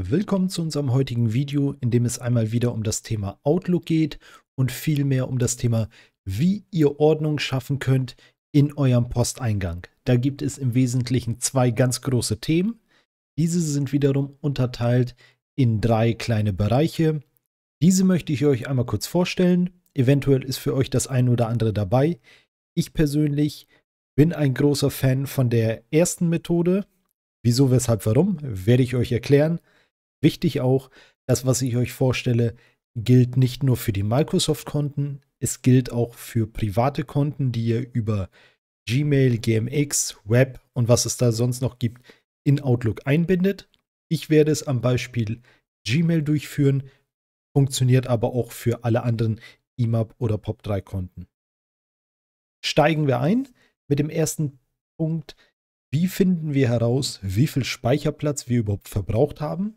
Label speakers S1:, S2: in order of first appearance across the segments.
S1: Willkommen zu unserem heutigen Video, in dem es einmal wieder um das Thema Outlook geht und vielmehr um das Thema, wie ihr Ordnung schaffen könnt in eurem Posteingang. Da gibt es im Wesentlichen zwei ganz große Themen. Diese sind wiederum unterteilt in drei kleine Bereiche. Diese möchte ich euch einmal kurz vorstellen. Eventuell ist für euch das ein oder andere dabei. Ich persönlich bin ein großer Fan von der ersten Methode. Wieso, weshalb, warum, werde ich euch erklären. Wichtig auch, das, was ich euch vorstelle, gilt nicht nur für die Microsoft-Konten, es gilt auch für private Konten, die ihr über Gmail, GMX, Web und was es da sonst noch gibt, in Outlook einbindet. Ich werde es am Beispiel Gmail durchführen, funktioniert aber auch für alle anderen IMAP e oder POP3-Konten. Steigen wir ein mit dem ersten Punkt. Wie finden wir heraus, wie viel Speicherplatz wir überhaupt verbraucht haben?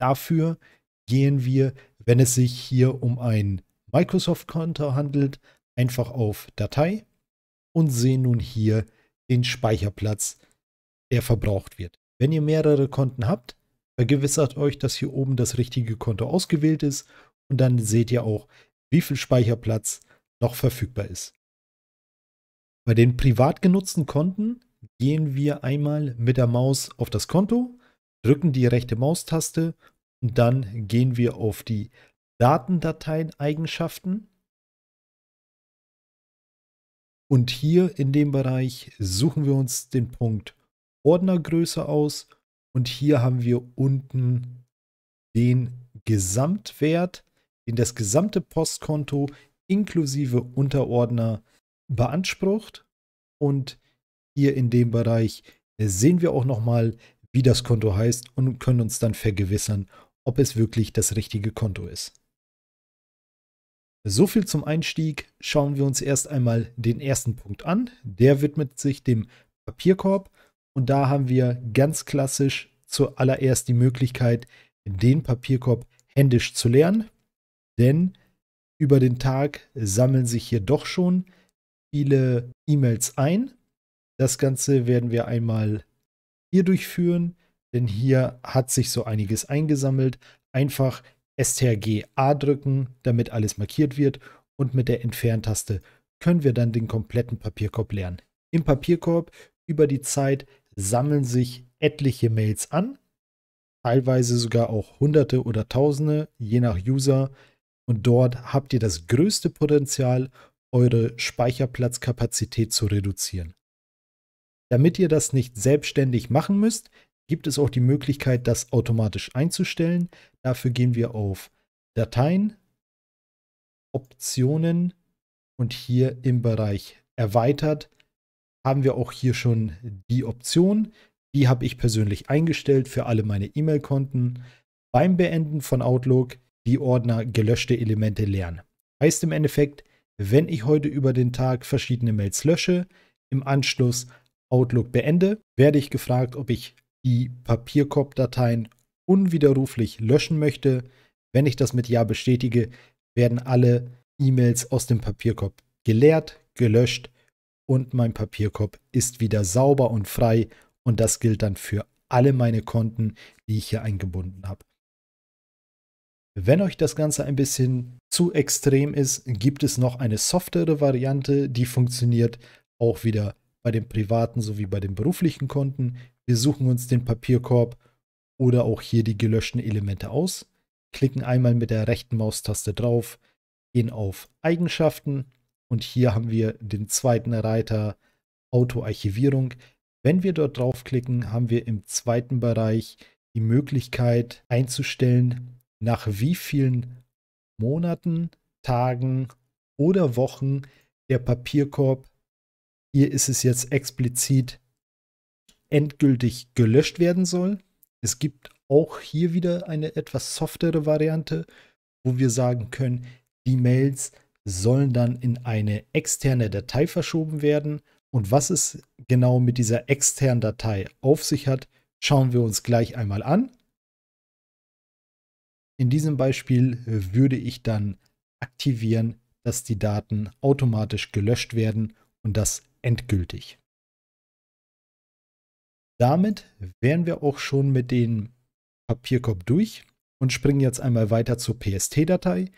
S1: Dafür gehen wir, wenn es sich hier um ein Microsoft-Konto handelt, einfach auf Datei und sehen nun hier den Speicherplatz, der verbraucht wird. Wenn ihr mehrere Konten habt, vergewissert euch, dass hier oben das richtige Konto ausgewählt ist und dann seht ihr auch, wie viel Speicherplatz noch verfügbar ist. Bei den privat genutzten Konten gehen wir einmal mit der Maus auf das Konto drücken die rechte Maustaste und dann gehen wir auf die Datendateien-Eigenschaften. Und hier in dem Bereich suchen wir uns den Punkt Ordnergröße aus. Und hier haben wir unten den Gesamtwert, den das gesamte Postkonto inklusive Unterordner beansprucht. Und hier in dem Bereich sehen wir auch nochmal wie das Konto heißt und können uns dann vergewissern, ob es wirklich das richtige Konto ist. So viel zum Einstieg. Schauen wir uns erst einmal den ersten Punkt an. Der widmet sich dem Papierkorb und da haben wir ganz klassisch zuallererst die Möglichkeit, den Papierkorb händisch zu lernen, denn über den Tag sammeln sich hier doch schon viele E-Mails ein. Das Ganze werden wir einmal hier durchführen, denn hier hat sich so einiges eingesammelt. Einfach STRG A drücken, damit alles markiert wird und mit der Entferntaste können wir dann den kompletten Papierkorb leeren. Im Papierkorb über die Zeit sammeln sich etliche Mails an, teilweise sogar auch Hunderte oder Tausende, je nach User. Und dort habt ihr das größte Potenzial, eure Speicherplatzkapazität zu reduzieren. Damit ihr das nicht selbstständig machen müsst, gibt es auch die Möglichkeit, das automatisch einzustellen. Dafür gehen wir auf Dateien, Optionen und hier im Bereich Erweitert haben wir auch hier schon die Option. Die habe ich persönlich eingestellt für alle meine E-Mail-Konten. Beim Beenden von Outlook die Ordner gelöschte Elemente leeren. Heißt im Endeffekt, wenn ich heute über den Tag verschiedene Mails lösche, im Anschluss Outlook beende, werde ich gefragt, ob ich die Papierkorb-Dateien unwiderruflich löschen möchte. Wenn ich das mit Ja bestätige, werden alle E-Mails aus dem Papierkorb geleert, gelöscht und mein Papierkorb ist wieder sauber und frei und das gilt dann für alle meine Konten, die ich hier eingebunden habe. Wenn euch das Ganze ein bisschen zu extrem ist, gibt es noch eine softere Variante, die funktioniert auch wieder bei den privaten sowie bei den beruflichen Konten. Wir suchen uns den Papierkorb oder auch hier die gelöschten Elemente aus, klicken einmal mit der rechten Maustaste drauf, gehen auf Eigenschaften und hier haben wir den zweiten Reiter Autoarchivierung. Wenn wir dort draufklicken, haben wir im zweiten Bereich die Möglichkeit einzustellen, nach wie vielen Monaten, Tagen oder Wochen der Papierkorb hier ist es jetzt explizit endgültig gelöscht werden soll. Es gibt auch hier wieder eine etwas softere Variante, wo wir sagen können, die Mails sollen dann in eine externe Datei verschoben werden. Und was es genau mit dieser externen Datei auf sich hat, schauen wir uns gleich einmal an. In diesem Beispiel äh, würde ich dann aktivieren, dass die Daten automatisch gelöscht werden und das endgültig. Damit wären wir auch schon mit dem Papierkorb durch und springen jetzt einmal weiter zur PST-Datei.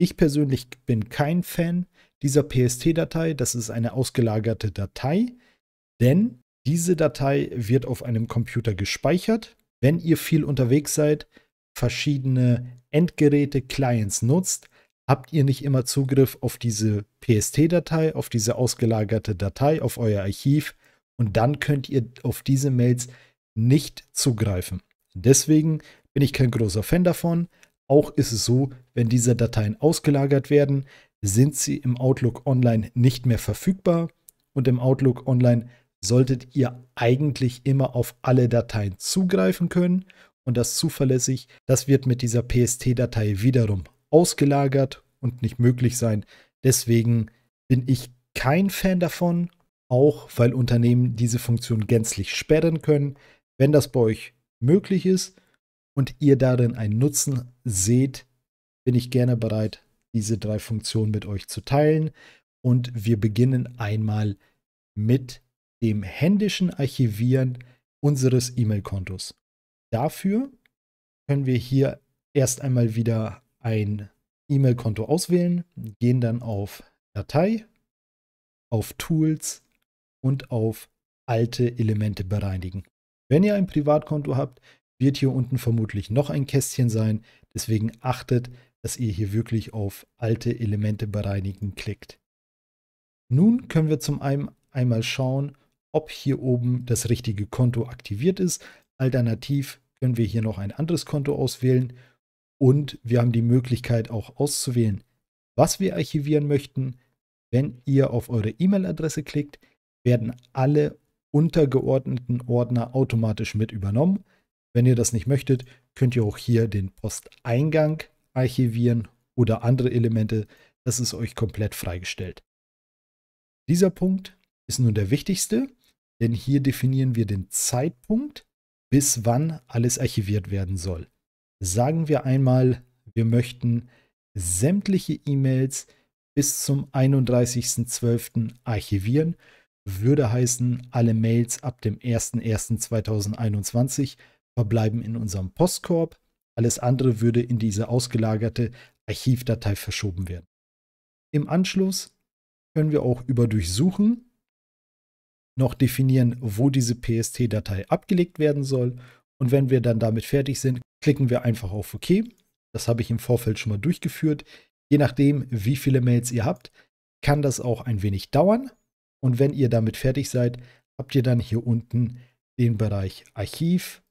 S1: Ich persönlich bin kein Fan dieser PST-Datei. Das ist eine ausgelagerte Datei, denn diese Datei wird auf einem Computer gespeichert. Wenn ihr viel unterwegs seid, verschiedene Endgeräte, Clients nutzt, habt ihr nicht immer Zugriff auf diese PST-Datei, auf diese ausgelagerte Datei, auf euer Archiv und dann könnt ihr auf diese Mails nicht zugreifen. Deswegen bin ich kein großer Fan davon. Auch ist es so, wenn diese Dateien ausgelagert werden, sind sie im Outlook Online nicht mehr verfügbar und im Outlook Online solltet ihr eigentlich immer auf alle Dateien zugreifen können und das zuverlässig. Das wird mit dieser PST-Datei wiederum ausgelagert und nicht möglich sein. Deswegen bin ich kein Fan davon, auch weil Unternehmen diese Funktion gänzlich sperren können. Wenn das bei euch möglich ist und ihr darin einen Nutzen seht, bin ich gerne bereit, diese drei Funktionen mit euch zu teilen. Und wir beginnen einmal mit dem händischen Archivieren unseres E-Mail-Kontos. Dafür können wir hier erst einmal wieder ein E-Mail-Konto auswählen, gehen dann auf Datei, auf Tools und auf alte Elemente bereinigen. Wenn ihr ein Privatkonto habt, wird hier unten vermutlich noch ein Kästchen sein. Deswegen achtet, dass ihr hier wirklich auf alte Elemente bereinigen klickt. Nun können wir zum einen einmal schauen, ob hier oben das richtige Konto aktiviert ist. Alternativ können wir hier noch ein anderes Konto auswählen und wir haben die Möglichkeit auch auszuwählen, was wir archivieren möchten. Wenn ihr auf eure E-Mail-Adresse klickt, werden alle untergeordneten Ordner automatisch mit übernommen. Wenn ihr das nicht möchtet, könnt ihr auch hier den Posteingang archivieren oder andere Elemente. Das ist euch komplett freigestellt. Dieser Punkt ist nun der wichtigste, denn hier definieren wir den Zeitpunkt, bis wann alles archiviert werden soll sagen wir einmal, wir möchten sämtliche E-Mails bis zum 31.12. archivieren. Würde heißen, alle Mails ab dem 01.01.2021 verbleiben in unserem Postkorb. Alles andere würde in diese ausgelagerte Archivdatei verschoben werden. Im Anschluss können wir auch über Durchsuchen noch definieren, wo diese PST-Datei abgelegt werden soll. Und wenn wir dann damit fertig sind, klicken wir einfach auf OK. Das habe ich im Vorfeld schon mal durchgeführt. Je nachdem, wie viele Mails ihr habt, kann das auch ein wenig dauern. Und wenn ihr damit fertig seid, habt ihr dann hier unten den Bereich Archiv.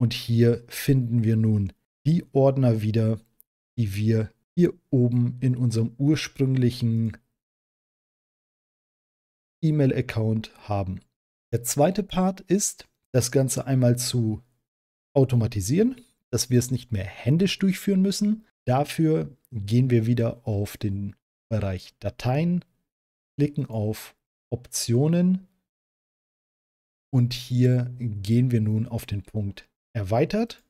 S1: Und hier finden wir nun die Ordner wieder, die wir hier oben in unserem ursprünglichen E-Mail-Account haben. Der zweite Part ist, das Ganze einmal zu automatisieren dass wir es nicht mehr händisch durchführen müssen. Dafür gehen wir wieder auf den Bereich Dateien, klicken auf Optionen und hier gehen wir nun auf den Punkt Erweitert.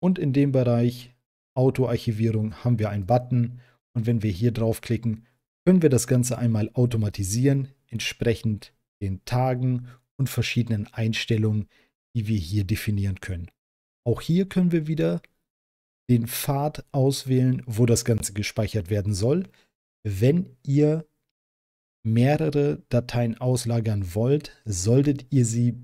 S1: Und in dem Bereich Autoarchivierung haben wir einen Button und wenn wir hier draufklicken, können wir das Ganze einmal automatisieren, entsprechend den Tagen und verschiedenen Einstellungen, die wir hier definieren können. Auch hier können wir wieder den Pfad auswählen, wo das Ganze gespeichert werden soll. Wenn ihr mehrere Dateien auslagern wollt, solltet ihr sie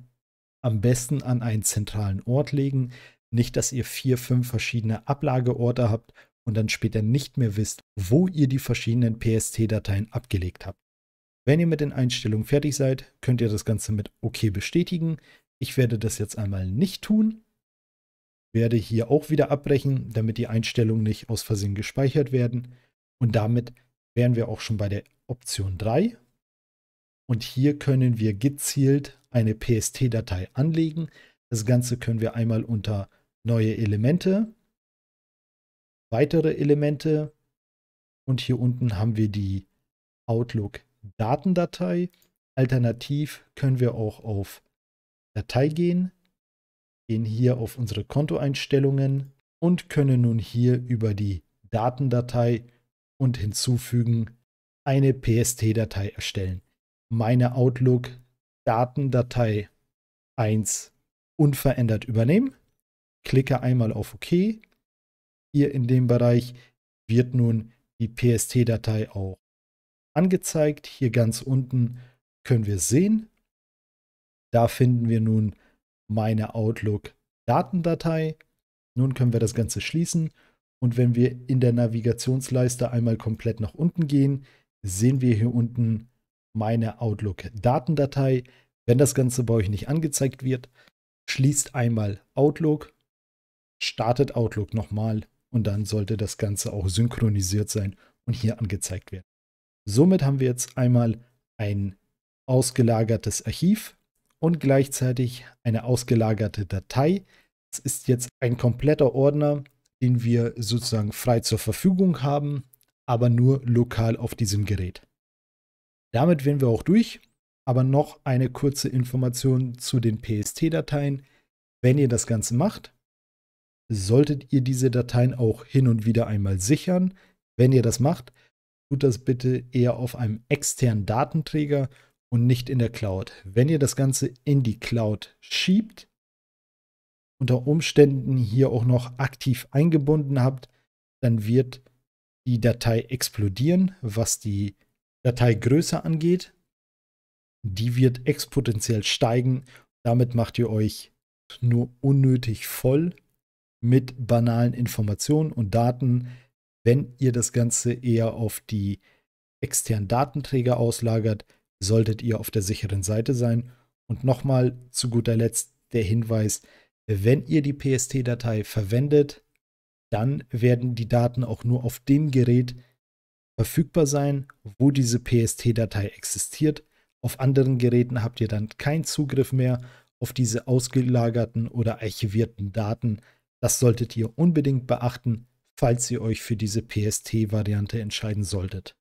S1: am besten an einen zentralen Ort legen. Nicht, dass ihr vier, fünf verschiedene Ablageorte habt und dann später nicht mehr wisst, wo ihr die verschiedenen PST-Dateien abgelegt habt. Wenn ihr mit den Einstellungen fertig seid, könnt ihr das Ganze mit OK bestätigen. Ich werde das jetzt einmal nicht tun, werde hier auch wieder abbrechen, damit die Einstellungen nicht aus Versehen gespeichert werden. Und damit wären wir auch schon bei der Option 3. Und hier können wir gezielt eine PST-Datei anlegen. Das Ganze können wir einmal unter Neue Elemente, Weitere Elemente und hier unten haben wir die Outlook-Datendatei. Alternativ können wir auch auf Datei gehen, gehen hier auf unsere Kontoeinstellungen und können nun hier über die Datendatei und hinzufügen eine PST-Datei erstellen. Meine Outlook Datendatei 1 unverändert übernehmen. Klicke einmal auf OK. Hier in dem Bereich wird nun die PST-Datei auch angezeigt. Hier ganz unten können wir sehen. Da finden wir nun meine Outlook-Datendatei. Nun können wir das Ganze schließen und wenn wir in der Navigationsleiste einmal komplett nach unten gehen, sehen wir hier unten meine Outlook-Datendatei. Wenn das Ganze bei euch nicht angezeigt wird, schließt einmal Outlook, startet Outlook nochmal und dann sollte das Ganze auch synchronisiert sein und hier angezeigt werden. Somit haben wir jetzt einmal ein ausgelagertes Archiv und gleichzeitig eine ausgelagerte Datei. Es ist jetzt ein kompletter Ordner, den wir sozusagen frei zur Verfügung haben, aber nur lokal auf diesem Gerät. Damit wären wir auch durch, aber noch eine kurze Information zu den PST-Dateien. Wenn ihr das Ganze macht, solltet ihr diese Dateien auch hin und wieder einmal sichern. Wenn ihr das macht, tut das bitte eher auf einem externen Datenträger und nicht in der Cloud. Wenn ihr das Ganze in die Cloud schiebt, unter Umständen hier auch noch aktiv eingebunden habt, dann wird die Datei explodieren, was die Dateigröße angeht. Die wird exponentiell steigen. Damit macht ihr euch nur unnötig voll mit banalen Informationen und Daten, wenn ihr das Ganze eher auf die externen Datenträger auslagert, solltet ihr auf der sicheren Seite sein. Und nochmal zu guter Letzt der Hinweis, wenn ihr die PST-Datei verwendet, dann werden die Daten auch nur auf dem Gerät verfügbar sein, wo diese PST-Datei existiert. Auf anderen Geräten habt ihr dann keinen Zugriff mehr auf diese ausgelagerten oder archivierten Daten. Das solltet ihr unbedingt beachten, falls ihr euch für diese PST-Variante entscheiden solltet.